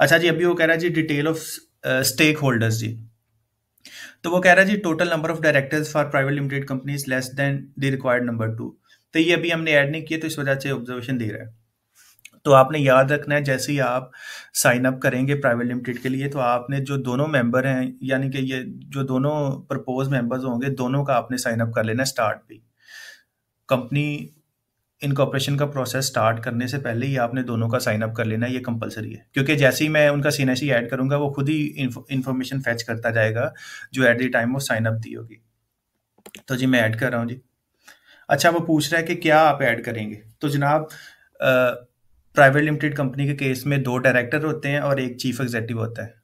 अच्छा जी अभी वो कह रहा है जी डिटेल ऑफ स्टेक होल्डर्स जी तो वो कह रहा है जी total number of directors for private limited companies less than the required number two तो ये अभी हमने ऐड नहीं किया तो इस वजह से ऑब्जर्वेशन दे रहा है तो आपने याद रखना है जैसे ही आप साइन अप करेंगे प्राइवेट लिमिटेड के लिए तो आपने जो दोनों मेंबर हैं यानी कि ये जो दोनों प्रपोज मेंबर्स होंगे दोनों का आपने साइन अप कर लेना स्टार्ट भी कंपनी इनकॉपरेशन का प्रोसेस स्टार्ट करने से पहले ही आपने दोनों का साइन अप कर लेना ये कंपलसरी है क्योंकि जैसे ही मैं उनका सीएनएसई ऐड करूंगा वो खुद ही इन्फॉर्मेशन फैच करता जाएगा जो at the time of sign up दी होगी तो जी मैं ऐड कर रहा हूँ जी अच्छा वो पूछ रहा है कि क्या आप ऐड करेंगे तो जनाब प्राइवेट लिमिटेड कंपनी के केस में दो डायरेक्टर होते हैं और एक चीफ एग्जेक्टिव होता है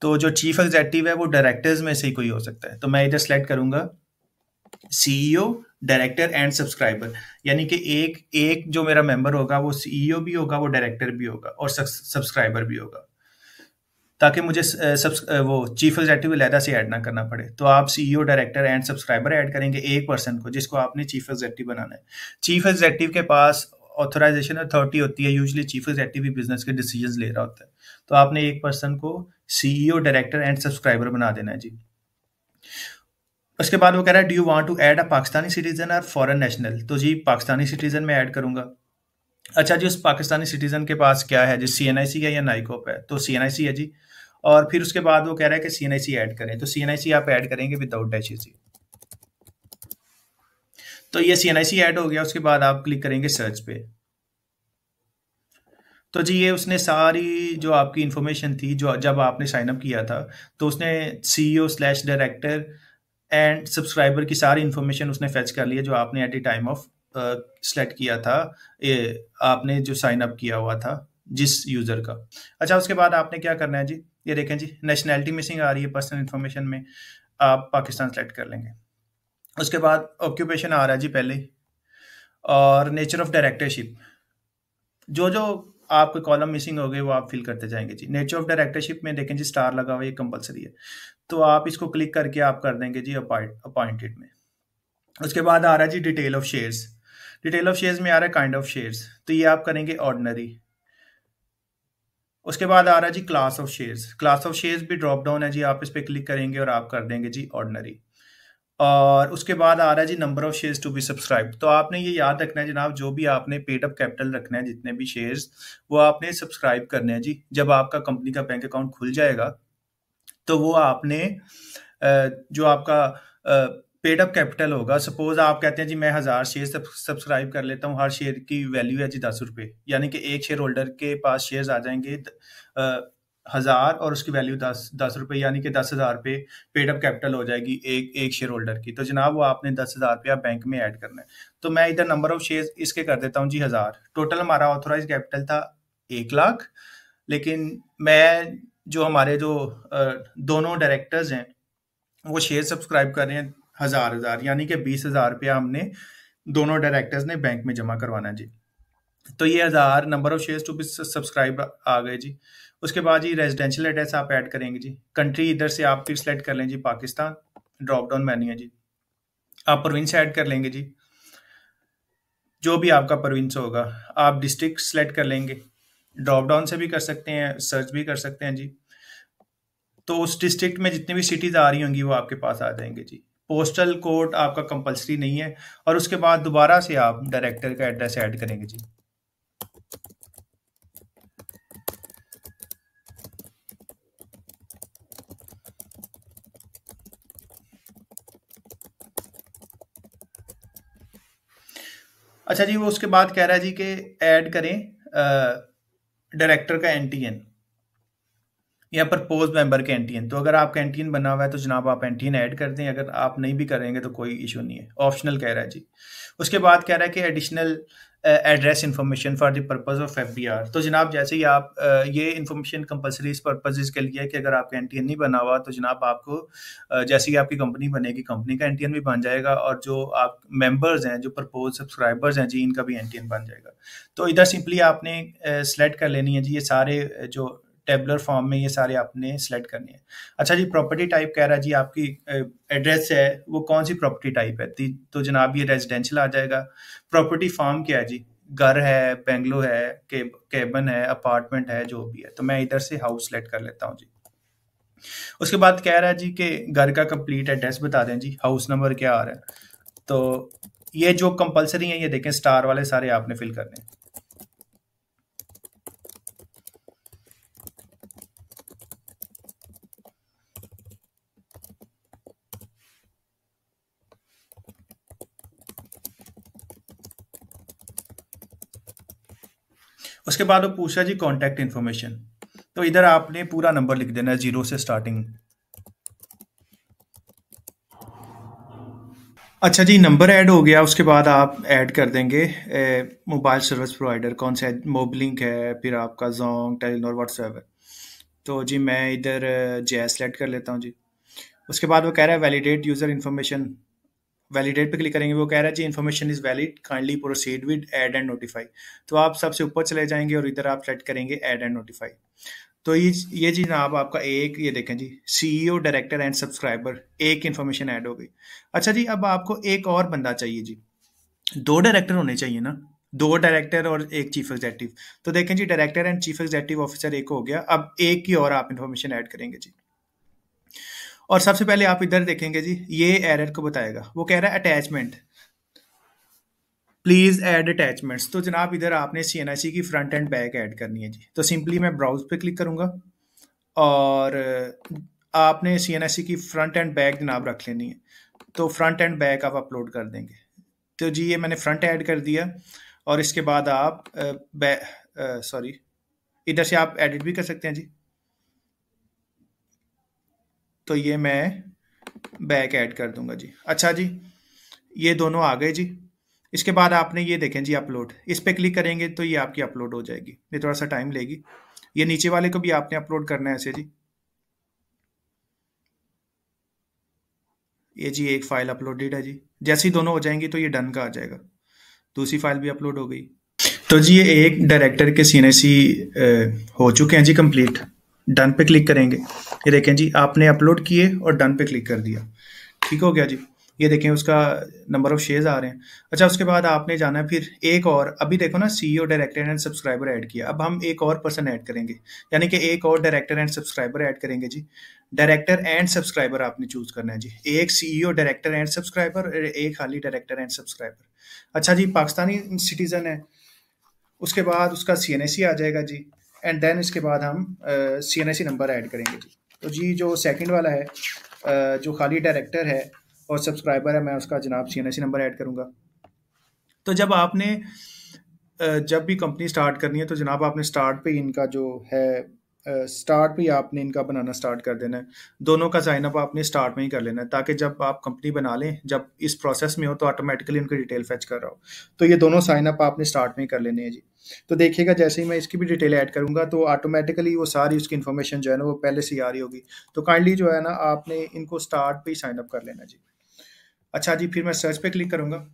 तो जो चीफ एग्जेक्टिव है वो डायरेक्टर्स में से ही कोई हो सकता है तो मैं इधर सेलेक्ट करूंगा सीईओ डायरेक्टर एंड सब्सक्राइबर यानी कि एक एक जो मेरा मेंबर होगा वो सीईओ e भी होगा वो डायरेक्टर भी होगा और सब्सक्राइबर भी होगा ताकि मुझे सब वो चीफ एग्जीक्यूटिव अलहदा से ऐड ना करना पड़े तो आप CEO director and subscriber add करेंगे एक पर्सन को जिसको आपने चीफ एग्जीक्यूटिव बनाना है चीफ एग्जीक्यूटिव के पास ऑथोराइजेशन अथॉरिटी होती है यूजली चीफ एग्जीक्यूटिव भी बिजनेस के डिसीजन ले रहा होता है तो आपने एक पर्सन को सीईओ डायरेक्टर एंड सब्सक्राइबर बना देना है जी उसके बाद वो कह रहा है do you want to add a Pakistani citizen और फॉरेन नेशनल तो जी पाकिस्तानी सिटीजन में ऐड करूंगा अच्छा जी उस पाकिस्तानी सिटीजन के पास क्या है जी सी एन आई सी है या नाइकोप है तो सी एन आई सी है जी और फिर उसके बाद वो कह रहा है कि सी एन आई सी ऐड करें तो सी एन आई सी आप ऐड करेंगे विदाउट डैश सी तो ये सी एन आई सी ऐड हो गया उसके बाद आप क्लिक करेंगे सर्च पे तो जी ये उसने सारी जो आपकी इंफॉर्मेशन थी जो जब आपने साइनअप किया था तो उसने C E O slash director and subscriber की सारी इन्फॉर्मेशन उसने फैच कर लिया जो आपने at a time of select किया था ए, आपने जो साइन अप किया हुआ था जिस यूज़र का अच्छा उसके बाद आपने क्या करना है जी ये देखें जी नेशनैलिटी मिसिंग आ रही है पर्सनल इन्फॉर्मेशन में आप पाकिस्तान सेलेक्ट कर लेंगे उसके बाद ऑक्यूपेशन आ रहा है जी पहले और नेचर ऑफ डायरेक्टरशिप जो जो आपके कॉलम मिसिंग हो गए वो आप फिल करते जाएंगे जी नेचर ऑफ डायरेक्टरशिप में देखें जी स्टार लगा हुआ ये कंपलसरी है तो आप इसको क्लिक करके आप कर देंगे जी अपॉइंटेड में उसके बाद आ रहा है जी detail of shares detail of shares में आ रहा है काइंड ऑफ शेयर्स तो ये आप करेंगे ऑर्डनरी उसके बाद आ रहा है जी class of shares class of shares भी ड्रॉप डाउन है जी आप इस पर क्लिक करेंगे और आप कर देंगे जी ऑर्डनरी और उसके बाद आ रहा है जी number of shares to be subscribe तो आपने ये याद रखना है जनाब जो भी आपने पेड अप कैपिटल रखना है जितने भी शेयर्स वो आपने सब्सक्राइब करने हैं जी जब आपका कंपनी का बैंक अकाउंट खुल जाएगा तो वो आपने जो आपका पेड अप कैपिटल होगा सपोज आप कहते हैं जी मैं हज़ार शेयर सब्सक्राइब कर लेता हूँ हर शेयर की वैल्यू है जी दस रुपये यानी कि एक शेयर होल्डर के पास शेयर्स आ जाएंगे हजार और उसकी वैल्यू दस दस रुपये यानी कि दस हजार रुपये पेड अप कैपिटल हो जाएगी एक एक शेयर होल्डर की तो जनाब वो आपने दस हजार रुपया बैंक में ऐड करना है तो मैं इधर नंबर ऑफ शेयर इसके कर देता हूँ जी हजार टोटल हमारा ऑथोराइज कैपिटल था एक लाख लेकिन मैं जो हमारे जो दोनों डायरेक्टर्स हैं वो शेयर सब्सक्राइब कर रहे हैं हजार हजार यानी कि बीस हजार रुपया हमने दोनों डायरेक्टर्स ने बैंक में जमा करवाना जी तो ये हजार number of shares to be subscribe आ गए जी उसके बाद जी रेजिडेंशियल एड्रेस आप ऐड करेंगे जी कंट्री इधर से आप फिर सेलेक्ट कर लें जी पाकिस्तान ड्रॉप डाउन है जी आप प्रोविंस ऐड कर लेंगे जी जो भी आपका प्रोविंस होगा आप डिस्ट्रिक्ट सेलेक्ट कर लेंगे ड्रॉप डाउन से भी कर सकते हैं सर्च भी कर सकते हैं जी तो उस डिस्ट्रिक्ट में जितनी भी सिटीज़ आ रही होंगी वो आपके पास आ जाएंगे जी पोस्टल कोड आपका कंपलसरी नहीं है और उसके बाद दोबारा से आप डायरेक्टर का एड्रेस ऐड करेंगे जी अच्छा जी वो उसके बाद कह रहा है जी कि ऐड करें डायरेक्टर का एन टी एन या प्रपोज मेंबर के कैंटीन तो अगर आप कैंटीन बना हुआ है तो जनाब आप कैंटीन ऐड कर दें अगर आप नहीं भी करेंगे तो कोई इशू नहीं है ऑप्शनल कह रहा है जी उसके बाद कह रहा है कि additional address information for the purpose of F B R तो जनाब जैसे ही आप uh, ये इन्फॉर्मेशन कंपलसरी इस पर्पज़ के लिए है कि अगर आपका कैंटीन नहीं बना हुआ तो जनाब आपको uh, जैसे ही आपकी कंपनी बनेगी कंपनी का एन भी बन जाएगा और जो आप मेम्बर्स हैं जो प्रपोज सब्सक्राइबर्स हैं जी इनका भी एन बन जाएगा तो इधर सिंपली आपने सेलेक्ट uh, कर लेनी है जी ये सारे जो टेबलर फॉर्म में ये सारे आपने सेलेक्ट करने हैं अच्छा जी प्रॉपर्टी टाइप कह रहा है जी आपकी एड्रेस है वो कौन सी प्रॉपर्टी टाइप है तो जनाब ये रेजिडेंशियल आ जाएगा प्रॉपर्टी फॉर्म क्या है जी घर है बेंगलो है कैबन केबन है अपार्टमेंट है जो भी है तो मैं इधर से हाउस सेलेक्ट कर लेता हूँ जी उसके बाद कह रहा है जी कि घर का कंप्लीट एड्रेस बता दें जी हाउस नंबर क्या आ रहा है तो ये जो कंपलसरी है ये देखें स्टार वाले सारे आपने फिल करने हैं उसके बाद वो पूछ रहा है जी कॉन्टैक्ट इन्फॉर्मेशन तो इधर आपने पूरा नंबर लिख देना है जीरो से स्टार्टिंग अच्छा जी नंबर ऐड हो गया उसके बाद आप ऐड कर देंगे मोबाइल सर्विस प्रोवाइडर कौन सा मोबलिंक है फिर आपका जोंग टेलीनोर व्हाट्सएवर तो जी मैं इधर जे सेलेक्ट कर लेता हूँ जी उसके बाद वो कह रहा है वैलिडेट यूज़र इन्फॉर्मेशन वैलिडेट पे क्लिक करेंगे वो कह रहा है जी information is valid kindly proceed with add and notify तो आप सबसे ऊपर चले जाएंगे और इधर आप सेलेक्ट करेंगे ऐड एंड नोटिफाई तो ये ये जी आप आपका एक ये देखें जी सीईओ डायरेक्टर एंड सब्सक्राइबर एक इन्फॉर्मेशन ऐड हो गई अच्छा जी अब आपको एक और बंदा चाहिए जी दो डायरेक्टर होने चाहिए ना दो डायरेक्टर और एक चीफ एग्जीक्यूटिव तो देखें जी director and chief executive officer एक हो गया अब एक की और आप इन्फॉर्मेशन ऐड करेंगे जी और सबसे पहले आप इधर देखेंगे जी ये एरर को बताएगा वो कह रहा है अटैचमेंट प्लीज ऐड अटैचमेंट्स तो जनाब इधर आपने सी एन आई सी की फ्रंट एंड बैक ऐड करनी है जी तो सिंपली मैं ब्राउज पे क्लिक करूंगा और आपने सी एन आई सी की फ्रंट एंड बैक जनाब रख लेनी है तो फ्रंट एंड बैक आप अपलोड कर देंगे तो जी ये मैंने फ्रंट ऐड कर दिया और इसके बाद आप सॉरी इधर से आप एडिट भी कर सकते हैं जी तो ये मैं बैक ऐड कर दूंगा जी अच्छा जी ये दोनों आ गए जी इसके बाद आपने ये देखें जी अपलोड इस पर क्लिक करेंगे तो ये आपकी अपलोड हो जाएगी ये थोड़ा सा टाइम लेगी ये नीचे वाले को भी आपने अपलोड करना है ऐसे जी ये जी एक फाइल अपलोडेड है जी जैसी दोनों हो जाएंगी तो ये डन का आ जाएगा दूसरी फाइल भी अपलोड हो गई तो जी ये एक डायरेक्टर के सीने सी हो चुके हैं जी कंप्लीट डन पे क्लिक करेंगे ये देखें जी आपने अपलोड किए और डन पे क्लिक कर दिया ठीक हो गया जी ये देखें उसका नंबर ऑफ शेयर्स आ रहे हैं अच्छा उसके बाद आपने जाना है फिर एक और अभी देखो ना CEO director and subscriber add किया अब हम एक और पर्सन ऐड करेंगे यानी कि एक और डायरेक्टर एंड सब्सक्राइबर ऐड करेंगे जी डायरेक्टर एंड सब्सक्राइबर आपने चूज करना है जी एक सीईओ डायरेक्टर एंड सब्सक्राइबर एक खाली डायरेक्टर एंड सब्सक्राइबर अच्छा जी पाकिस्तानी सिटीजन है उसके बाद उसका सी आ जाएगा जी एंड देन इसके बाद हम C N I C number add करेंगे जी तो जी जो सेकंड वाला है uh, जो खाली डायरेक्टर है और सब्सक्राइबर है मैं उसका जनाब C N I C number add करूँगा तो जब आपने uh, जब भी कंपनी स्टार्ट करनी है तो जनाब आपने स्टार्ट पे इनका जो है स्टार्ट भी आपने इनका बनाना स्टार्ट कर देना है दोनों का साइन अप आपने स्टार्ट में ही कर लेना है ताकि जब आप कंपनी बना लें जब इस प्रोसेस में हो तो ऑटोमेटिकली उनकी डिटेल फैच कर रहा हो तो ये दोनों साइन अप आपने स्टार्ट में ही कर लेने हैं जी तो देखिएगा जैसे ही मैं इसकी भी डिटेल ऐड करूंगा तो ऑटोमेटिकली वो सारी उसकी इन्फॉर्मेशन जो है ना वो पहले से आ रही होगी तो काइंडली जो है ना आपने इनको स्टार्ट पर ही साइन अप कर लेना जी अच्छा जी फिर मैं सर्च पर क्लिक करूँगा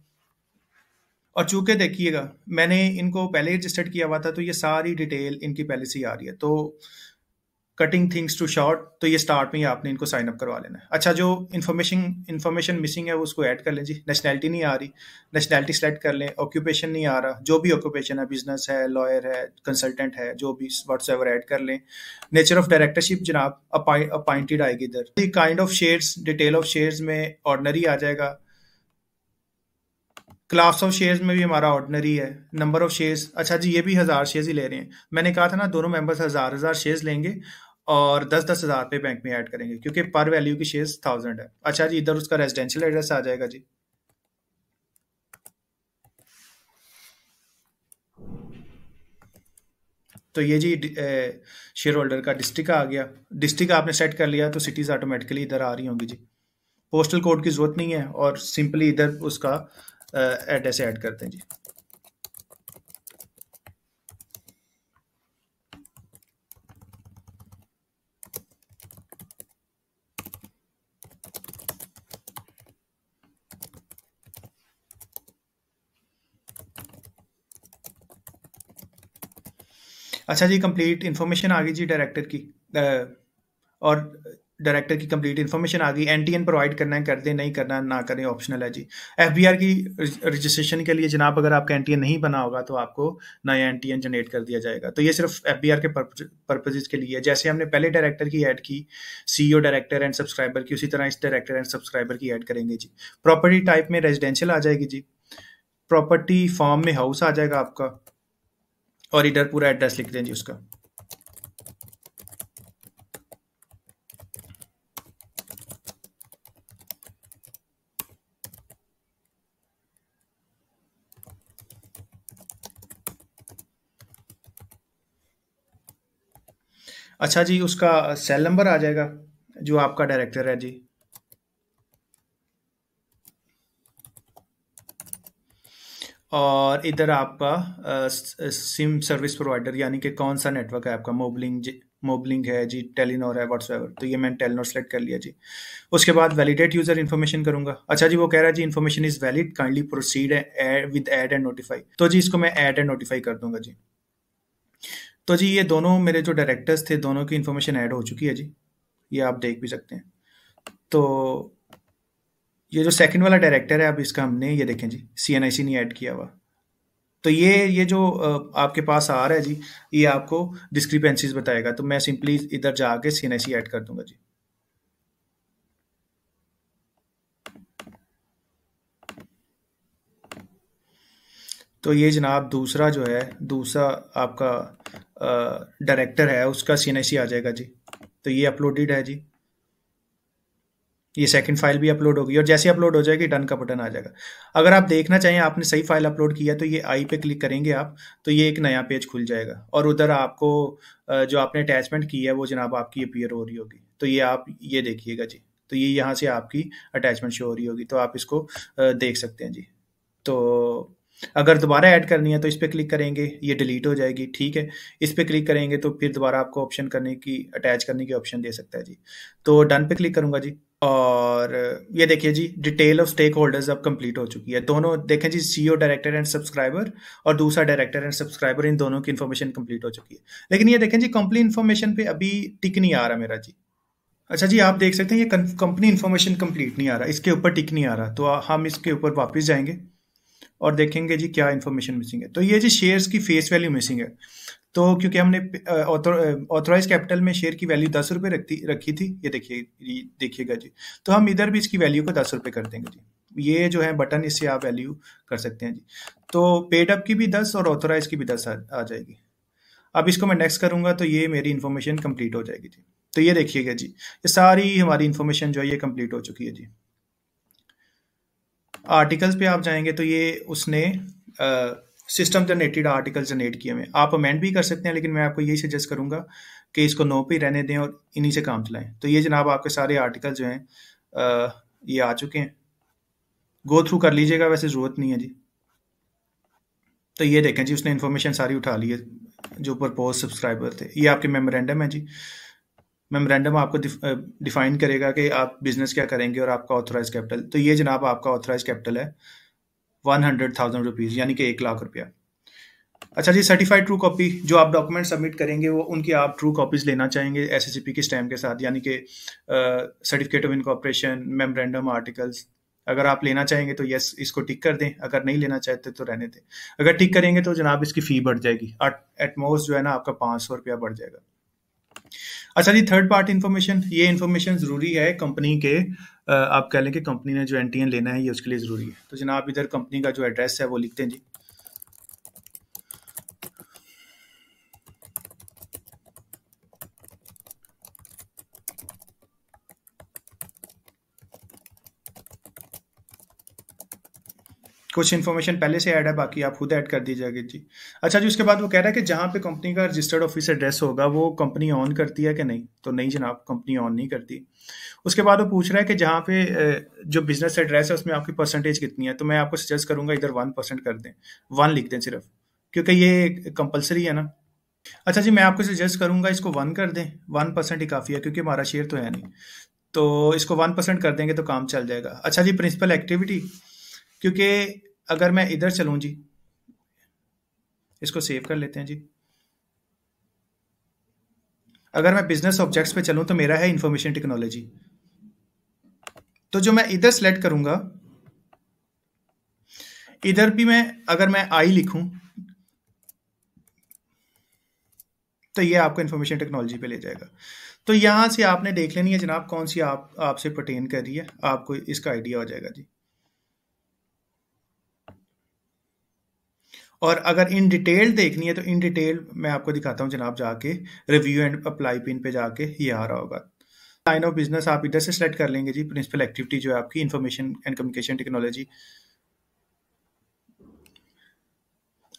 और चूंकि देखिएगा मैंने इनको पहले ही रजिस्टर्ड किया हुआ था तो ये सारी डिटेल इनकी पहले से ही आ रही है तो कटिंग थिंग्स टू शॉर्ट तो ये स्टार्ट में ही आपने इनको साइन अप करवा लेना है अच्छा जो इन्फॉर्मेशन इन्फॉर्मेशन मिसिंग है वो उसको ऐड कर लें जी नेशनैलिटी नहीं आ रही नेशनैलिटी सेलेक्ट कर लें ऑक्यूपेशन नहीं आ रहा जो भी ऑक्यूपेशन है बिजनेस है लॉयर है कंसल्टेंट है जो भी वट्स एवर ऐड कर लें नेचर ऑफ डायरेक्टरशिप जनाब अपॉइंटेड आएगी इधर kind of shares detail of shares में ऑर्डनरी आ जाएगा क्लास ऑफ शेयर्स में भी हमारा ऑर्डनरी है नंबर ऑफ शेयर्स अच्छा जी ये भी हज़ार शेयर्स ही ले रहे हैं मैंने कहा था ना दोनों मेंबर्स हज़ार हज़ार शेयर्स लेंगे और दस दस हज़ार पे बैंक में ऐड करेंगे क्योंकि पर वैल्यू की शेयर्स थाउजेंड है अच्छा जी इधर उसका रेजिडेंशियल एड्रेस आ जाएगा जी तो ये जी शेयर होल्डर का डिस्ट्रिक्ट आ गया डिस्ट्रिक्ट आपने सेट कर लिया तो सिटीज़ ऑटोमेटिकली इधर आ रही होंगी जी पोस्टल कोड की ज़रूरत नहीं है और सिंपली इधर उसका एड ऐसे ऐड करते हैं जी अच्छा जी कंप्लीट इन्फॉर्मेशन आ गई जी डायरेक्टर की आ, और डायरेक्टर की कंप्लीट इन्फॉर्मेशन आ गई एन प्रोवाइड करना है कर दें नहीं करना ना करें ऑप्शनल है जी एफ की रजिस्ट्रेशन के लिए जनाब अगर आपका एन नहीं बना होगा तो आपको नया एन जनरेट कर दिया जाएगा तो ये सिर्फ एफ के पर्पजेज के लिए जैसे हमने पहले डायरेक्टर की ऐड की सीईओ डायरेक्टर एंड सब्सक्राइबर की उसी तरह इस डायरेक्टर एंड सब्सक्राइबर की ऐड करेंगे जी प्रॉपर्टी टाइप में रेजिडेंशियल आ जाएगी जी प्रॉपर्टी फॉर्म में हाउस आ जाएगा आपका और इधर पूरा एड्रेस लिख दें जी उसका अच्छा जी उसका सेल नंबर आ जाएगा जो आपका डायरेक्टर है जी और इधर आपका सिम सर्विस प्रोवाइडर यानी कि कौन सा नेटवर्क है आपका मोबलिंग मोबलिंग है जी टेलीनोर है व्हाट्सएवर तो ये मैंने टेलीनोर सेलेक्ट कर लिया जी उसके बाद वैलिडेट यूजर इन्फॉर्मेशन करूंगा अच्छा जी वो कह रहा है जी information is valid kindly proceed with add and notify तो जी इसको मैं एड एंड नोटिफाई कर दूंगा जी तो जी ये दोनों मेरे जो डायरेक्टर्स थे दोनों की इन्फॉर्मेशन ऐड हो चुकी है जी ये आप देख भी सकते हैं तो ये जो सेकंड वाला डायरेक्टर है अब इसका हमने ये देखें जी सी एन आई सी ने ऐड किया हुआ तो ये ये जो आपके पास आ रहा है जी ये आपको डिस्क्रिपेंसीज बताएगा तो मैं सिंपली इधर जाके सी एन आई सी ऐड कर दूंगा जी तो ये जनाब दूसरा जो है दूसरा आपका डायरेक्टर है उसका सी आ जाएगा जी तो ये अपलोडेड है जी ये सेकंड फाइल भी अपलोड होगी और जैसे अपलोड हो जाएगी डन का बटन आ जाएगा अगर आप देखना चाहें आपने सही फाइल अपलोड किया तो ये आई पे क्लिक करेंगे आप तो ये एक नया पेज खुल जाएगा और उधर आपको जो आपने अटैचमेंट की है वो जनाब आपकी अपियर हो रही होगी तो ये आप ये देखिएगा जी तो ये यहाँ से आपकी अटैचमेंट शो हो रही होगी तो आप इसको देख सकते हैं जी तो अगर दोबारा ऐड करनी है तो इस पर क्लिक करेंगे ये डिलीट हो जाएगी ठीक है इस पर क्लिक करेंगे तो फिर दोबारा आपको ऑप्शन करने की अटैच करने की ऑप्शन दे सकता है जी तो डन पे क्लिक करूँगा जी और ये देखिए जी डिटेल ऑफ स्टेक होल्डर्स अब कंप्लीट हो चुकी है दोनों देखें जी सीईओ डायरेक्टर एंड सब्सक्राइबर और दूसरा डायरेक्टर एंड सब्सक्राइबर इन दोनों की इन्फॉर्मेशन कंप्लीट हो चुकी है लेकिन ये देखें जी कंपनी इन्फॉर्मेशन पे अभी टिक नहीं आ रहा मेरा जी अच्छा जी आप देख सकते हैं ये कंपनी इन्फॉर्मेशन कंप्लीट नहीं आ रहा इसके ऊपर टिक नहीं आ रहा तो हम इसके ऊपर वापस जाएंगे और देखेंगे जी क्या इन्फॉर्मेशन मिसिंग है तो ये जी शेयर्स की फेस वैल्यू मिसिंग है तो क्योंकि हमने ऑथोराइज कैपिटल में शेयर की वैल्यू दस रुपये रखती रखी थी ये देखिए देखिएगा जी तो हम इधर भी इसकी वैल्यू को दस रुपये कर देंगे जी ये जो है बटन इससे आप वैल्यू कर सकते हैं जी तो पेड अप की भी दस और ऑथोराइज की भी दस आ, आ जाएगी अब इसको मैं नेक्स्ट करूँगा तो ये मेरी इन्फॉर्मेशन कंप्लीट हो जाएगी जी तो ये देखिएगा जी ये सारी हमारी इन्फॉर्मेशन जो है ये कंप्लीट हो चुकी है जी आर्टिकल्स पे आप जाएंगे तो ये उसने सिस्टम जनरेटेड आर्टिकल जनरेट किए हुए आप अमेंड भी कर सकते हैं लेकिन मैं आपको यही सजेस्ट करूंगा कि इसको नो पे रहने दें और इन्हीं से काम चलाएं तो ये जनाब आपके सारे आर्टिकल जो हैं ये आ चुके हैं गो थ्रू कर लीजिएगा वैसे ज़रूरत नहीं है जी तो ये देखें जी उसने इन्फॉर्मेशन सारी उठा ली है जो प्रपोज सब्सक्राइबर थे ये आपके मेमोरेंडम है जी मेमोरेंडम आपको डिफाइन करेगा कि आप बिजनेस क्या करेंगे और आपका ऑथराइज कैपिटल तो ये जनाब आपका ऑथराइज कैपिटल है वन हंड्रेड थाउजेंड रुपीज़ यानी कि एक लाख रुपया अच्छा जी सर्टिफाइड ट्रू कॉपी जो आप डॉक्यूमेंट सबमिट करेंगे वो उनकी आप ट्रू कॉपीज़ लेना चाहेंगे एस एस की स्टैम्प के साथ यानी कि certificate of incorporation memorandum articles अगर आप लेना चाहेंगे तो यस इसको टिक कर दें अगर नहीं लेना चाहते तो रहने दें अगर टिक करेंगे तो जनाब इसकी फ़ी बढ़ जाएगी एटमोस्ट जो है ना आपका पाँच सौ रुपया बढ़ जाएगा अच्छा जी थर्ड पार्टी इन्फॉर्मेशन ये इन्फॉर्मेशन ज़रूरी है कंपनी के आप कह लें कि कंपनी ने जो एन लेना है ये उसके लिए ज़रूरी है तो जनाब इधर कंपनी का जो एड्रेस है वो लिखते हैं जी कुछ इन्फॉर्मेशन पहले से ऐड है बाकी आप खुद ऐड कर दीजिएगा जी अच्छा जी उसके बाद वो कह रहा है कि जहाँ पे कंपनी का रजिस्टर्ड ऑफिस एड्रेस होगा वो कंपनी ऑन करती है कि नहीं तो नहीं जनाब कंपनी ऑन नहीं करती उसके बाद वो पूछ रहा है कि जहाँ पे जो बिजनेस एड्रेस है उसमें आपकी परसेंटेज कितनी है तो मैं आपको सजेस्ट करूंगा इधर वन परसेंट कर दें वन लिख दें सिर्फ क्योंकि ये कंपलसरी है ना अच्छा जी मैं आपको सजेस्ट करूंगा इसको वन कर दें वन परसेंट ही काफ़ी है क्योंकि हमारा शेयर तो है नहीं तो इसको वन परसेंट कर देंगे तो काम चल जाएगा अच्छा जी प्रिंसिपल एक्टिविटी क्योंकि अगर मैं इधर चलूं जी इसको सेव कर लेते हैं जी अगर मैं बिजनेस ऑब्जेक्ट्स पे चलूं तो मेरा है इंफॉर्मेशन टेक्नोलॉजी तो जो मैं इधर सेलेक्ट करूंगा इधर भी मैं अगर मैं आई लिखूं तो ये आपको इंफॉर्मेशन टेक्नोलॉजी पे ले जाएगा तो यहां से आपने देख लेनी है जनाब कौन सी आप आपसे पटेन कर रही है आपको इसका आइडिया हो जाएगा जी और अगर इन डिटेल देखनी है तो इन डिटेल मैं आपको दिखाता हूँ जनाब जाके रिव्यू एंड अप्लाई पिन पे जाके ये आ रहा होगा लाइन ऑफ बिजनेस आप इधर से सेलेक्ट कर लेंगे जी प्रिंसिपल एक्टिविटी जो है आपकी इन्फॉर्मेशन एंड कम्युनिकेशन टेक्नोलॉजी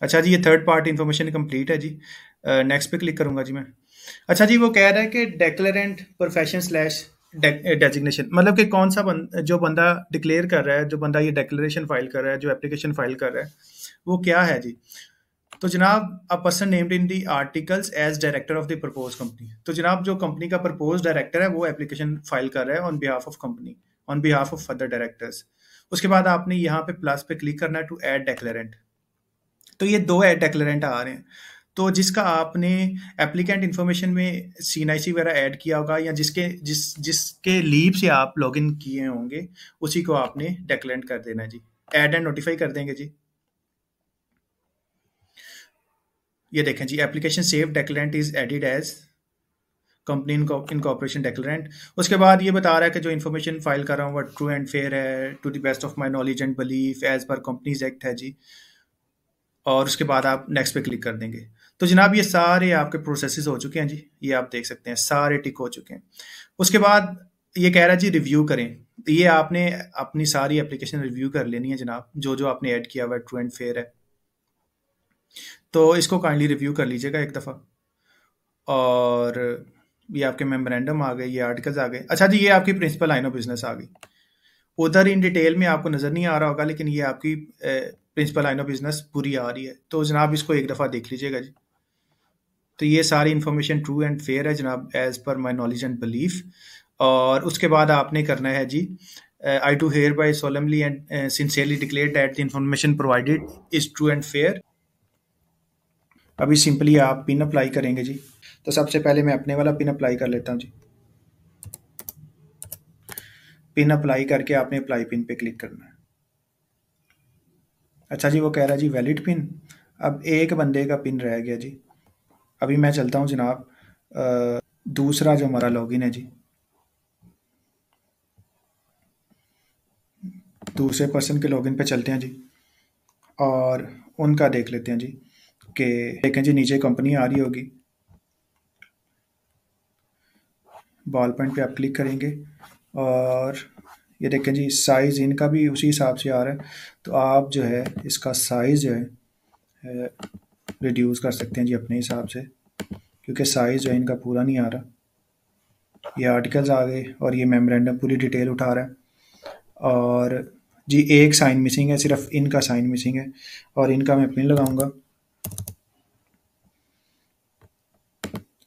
अच्छा जी ये थर्ड पार्ट इन्फॉर्मेशन कंप्लीट है जी नेक्स्ट पे क्लिक करूंगा जी मैं अच्छा जी वो कह रहा है कि डेक्लरेंट प्रोफेशन स्लैश डेजिग्नेशन मतलब कि कौन सा बंद, जो बंदा डिक्लेयर कर रहा है जो बंदा ये डेक्लेरेशन फाइल कर रहा है जो एप्लीकेशन फाइल कर रहा है वो क्या है जी तो जनाब a person named in the articles as director of the proposed company तो जनाब जो कंपनी का प्रपोज डायरेक्टर है वो एप्लीकेशन फाइल कर रहा है on behalf of company on behalf of other directors उसके बाद आपने यहाँ पे प्लस पे क्लिक करना है टू एड डेक्लेरेंट तो ये दो एड डेक्लेरेंट आ रहे हैं तो जिसका आपने एप्लीकेंट इन्फॉर्मेशन में सी आई सी वगैरह ऐड किया होगा या जिसके जिस जिसके लीव से आप लॉगिन किए होंगे उसी को आपने डेक्लेरेंट कर देना जी एड एंड नोटिफाई कर देंगे जी ये देखें जी application save declarant is added as company incorporation declarant उसके बाद ये बता रहा है कि जो इन्फॉर्मेशन फाइल कर रहा हूँ वो ट्रू एंड फेयर है to the best of my knowledge and belief as per companies act है जी और उसके बाद आप नेक्स्ट पे क्लिक कर देंगे तो जनाब ये सारे आपके प्रोसेसेस हो चुके हैं जी ये आप देख सकते हैं सारे टिक हो चुके हैं उसके बाद ये कह रहा है जी रिव्यू करें तो ये आपने अपनी सारी एप्लीकेशन रिव्यू कर लेनी है जनाब जो जो आपने ऐड किया हुआ है ट्रू एंड फेयर है तो इसको काइंडली रिव्यू कर लीजिएगा एक दफ़ा और ये आपके मेमोरेंडम आ गए ये आर्टिकल्स आ गए अच्छा जी ये आपकी प्रिंसिपल लाइन ऑफ बिजनेस आ गई उधर इन डिटेल में आपको नज़र नहीं आ रहा होगा लेकिन ये आपकी प्रिंसिपल लाइन ऑफ बिजनेस पूरी आ रही है तो जनाब इसको एक दफ़ा देख लीजिएगा जी तो ये सारी इन्फॉर्मेशन ट्रू एंड फेयर है जनाब as per my knowledge and belief और उसके बाद आपने करना है जी I do hereby solemnly and sincerely declare that the information provided is true and fair अभी सिंपली आप पिन अप्लाई करेंगे जी तो सबसे पहले मैं अपने वाला पिन अप्लाई कर लेता हूँ जी पिन अप्लाई करके आपने अप्लाई पिन पे क्लिक करना है अच्छा जी वो कह रहा है जी वैलिड पिन अब एक बंदे का पिन रह गया जी अभी मैं चलता हूँ जनाब दूसरा जो हमारा लॉगिन है जी दूसरे पर्सन के लॉगिन पे चलते हैं जी और उनका देख लेते हैं जी कि देखें जी नीचे कंपनी आ रही होगी बॉल पॉइंट पे आप क्लिक करेंगे और ये देखें जी साइज़ इनका भी उसी हिसाब से आ रहा है तो आप जो है इसका साइज़ जो है रिड्यूस कर सकते हैं जी अपने हिसाब से क्योंकि साइज़ जो है इनका पूरा नहीं आ रहा ये आर्टिकल्स आ गए और ये मेमोरेंडम पूरी डिटेल उठा रहा है और जी एक साइन मिसिंग है सिर्फ इनका साइन मिसिंग है और इनका मैं पिन लगाऊंगा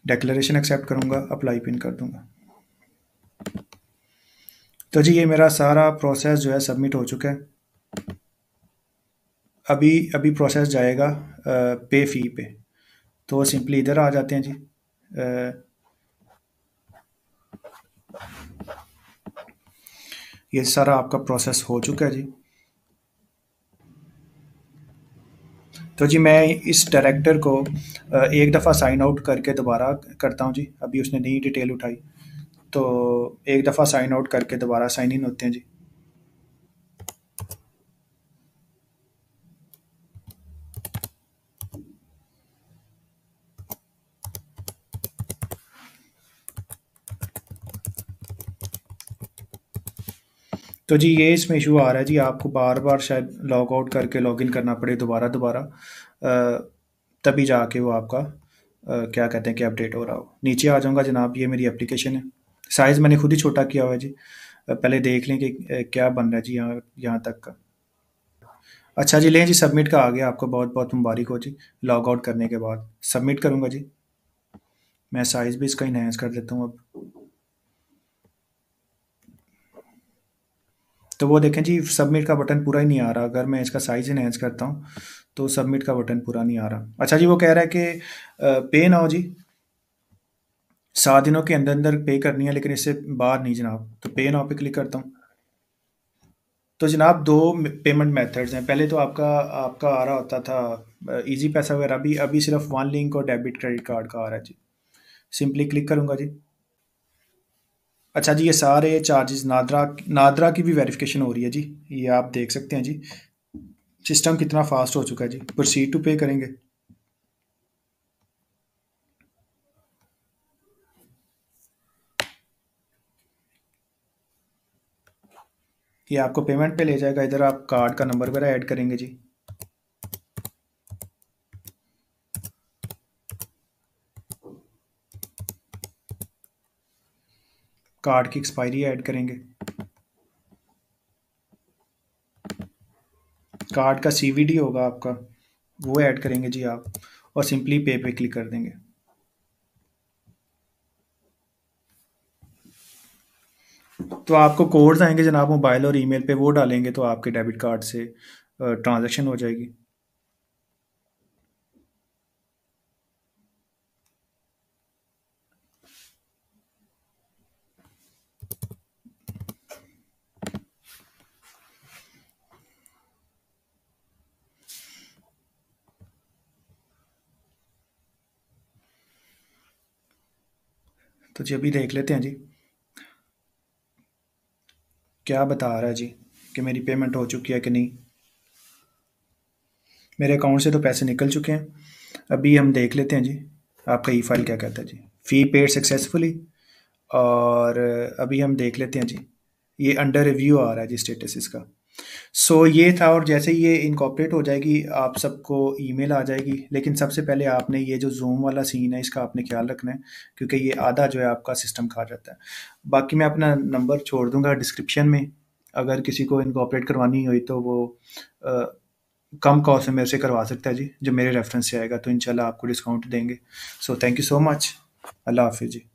डेक्लेशन एक्सेप्ट करूँगा अप्लाई पिन कर दूँगा तो जी ये मेरा सारा प्रोसेस जो है सबमिट हो चुका है अभी अभी प्रोसेस जाएगा पे फी पे तो सिंपली इधर आ जाते हैं जी ये सारा आपका प्रोसेस हो चुका है जी तो जी मैं इस डायरेक्टर को एक दफ़ा साइन आउट करके दोबारा करता हूँ जी अभी उसने नई डिटेल उठाई तो एक दफ़ा साइन आउट करके दोबारा साइन इन होते हैं जी तो जी ये इसमें इशू आ रहा है जी आपको बार बार शायद लॉग आउट करके लॉग इन करना पड़े दोबारा दोबारा तभी जाके वो आपका आ, क्या कहते हैं कि अपडेट हो रहा हो नीचे आ जाऊँगा जनाब ये मेरी एप्लीकेशन है साइज़ मैंने खुद ही छोटा किया हुआ है जी पहले देख लें कि क्या बन रहा है जी यहाँ यहाँ तक का अच्छा जी लें जी सबमिट का आ गया आपको बहुत बहुत मुबारक हो जी लॉग आउट करने के बाद सबमिट करूँगा जी मैं साइज़ भी इसका इन्हेंस कर देता हूँ अब तो वो देखें जी सबमिट का बटन पूरा ही नहीं आ रहा अगर मैं इसका साइज़ इनहेंस करता हूँ तो सबमिट का बटन पूरा नहीं आ रहा अच्छा जी वो कह रहा है कि पे ना हो जी सात दिनों के अंदर अंदर पे करनी है लेकिन इससे बाहर नहीं जनाब तो पे ना पे क्लिक करता हूँ तो जनाब दो पेमेंट मेथड्स हैं पहले तो आपका आपका आ रहा होता था इजी पैसा वगैरह अभी अभी सिर्फ वन लिंक और डेबिट क्रेडिट कार्ड का आ रहा है जी सिंपली क्लिक करूँगा जी अच्छा जी ये सारे चार्जेस नादरा नादरा की भी वेरिफिकेशन हो रही है जी ये आप देख सकते हैं जी सिस्टम कितना फास्ट हो चुका है जी प्रोसीड टू पे करेंगे ये आपको पेमेंट पे ले जाएगा इधर आप कार्ड का नंबर वगैरह ऐड करेंगे जी कार्ड की एक्सपायरी ऐड करेंगे कार्ड का सीवीडी होगा आपका वो ऐड करेंगे जी आप और सिंपली पे पे क्लिक कर देंगे तो आपको कोड्स आएंगे जनाब मोबाइल और ईमेल पे वो डालेंगे तो आपके डेबिट कार्ड से ट्रांजैक्शन हो जाएगी तो जी अभी देख लेते हैं जी क्या बता रहा है जी कि मेरी पेमेंट हो चुकी है कि नहीं मेरे अकाउंट से तो पैसे निकल चुके हैं अभी हम देख लेते हैं जी आपका ई फाइल क्या कहता है जी फ़ी पेड सक्सेसफुली और अभी हम देख लेते हैं जी ये अंडर रिव्यू आ रहा है जी स्टेटस इसका सो so, ये था और जैसे ये इनकॉपरेट हो जाएगी आप सबको ईमेल आ जाएगी लेकिन सबसे पहले आपने ये जो जूम वाला सीन है इसका आपने ख्याल रखना है क्योंकि ये आधा जो है आपका सिस्टम खा जाता है बाकी मैं अपना नंबर छोड़ दूंगा डिस्क्रिप्शन में अगर किसी को इनकॉपरेट करवानी हुई तो वो आ, कम कॉस्ट में मेरे से करवा सकता है जी जो मेरे रेफरेंस से आएगा तो इनशाला आपको डिस्काउंट देंगे so thank you so much अल्लाह हाफिज़ जी